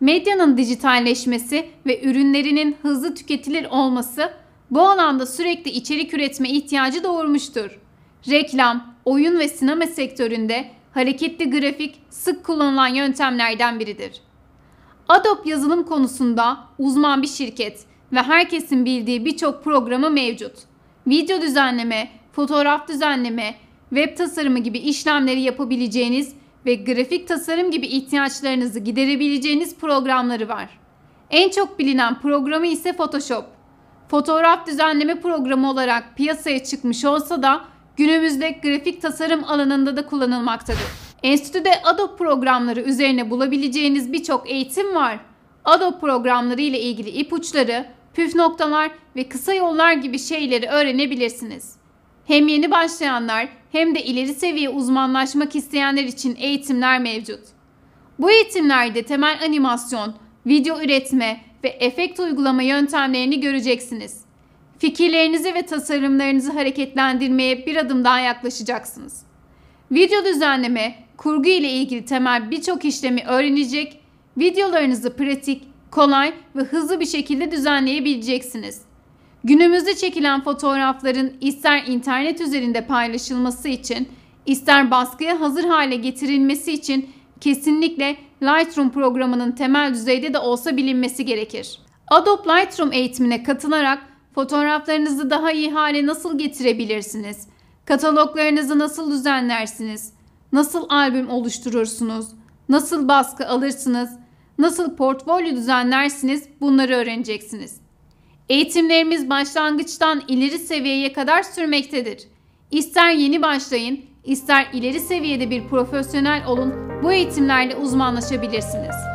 medyanın dijitalleşmesi ve ürünlerinin hızlı tüketilir olması bu alanda sürekli içerik üretme ihtiyacı doğurmuştur. Reklam, oyun ve sinema sektöründe hareketli grafik sık kullanılan yöntemlerden biridir. Adobe yazılım konusunda uzman bir şirket ve herkesin bildiği birçok programı mevcut. Video düzenleme, fotoğraf düzenleme, web tasarımı gibi işlemleri yapabileceğiniz ve grafik tasarım gibi ihtiyaçlarınızı giderebileceğiniz programları var. En çok bilinen programı ise Photoshop. Fotoğraf düzenleme programı olarak piyasaya çıkmış olsa da günümüzde grafik tasarım alanında da kullanılmaktadır. Enstitüde Adobe programları üzerine bulabileceğiniz birçok eğitim var. Adobe programları ile ilgili ipuçları, püf noktalar ve kısa yollar gibi şeyleri öğrenebilirsiniz. Hem yeni başlayanlar hem de ileri seviye uzmanlaşmak isteyenler için eğitimler mevcut. Bu eğitimlerde temel animasyon, video üretme ve efekt uygulama yöntemlerini göreceksiniz. Fikirlerinizi ve tasarımlarınızı hareketlendirmeye bir adım daha yaklaşacaksınız. Video düzenleme, kurgu ile ilgili temel birçok işlemi öğrenecek, videolarınızı pratik, kolay ve hızlı bir şekilde düzenleyebileceksiniz. Günümüzde çekilen fotoğrafların ister internet üzerinde paylaşılması için, ister baskıya hazır hale getirilmesi için kesinlikle Lightroom programının temel düzeyde de olsa bilinmesi gerekir. Adobe Lightroom eğitimine katılarak fotoğraflarınızı daha iyi hale nasıl getirebilirsiniz? Kataloglarınızı nasıl düzenlersiniz? Nasıl albüm oluşturursunuz? Nasıl baskı alırsınız? Nasıl portfolyo düzenlersiniz? Bunları öğreneceksiniz. Eğitimlerimiz başlangıçtan ileri seviyeye kadar sürmektedir. İster yeni başlayın, ister ileri seviyede bir profesyonel olun, bu eğitimlerle uzmanlaşabilirsiniz.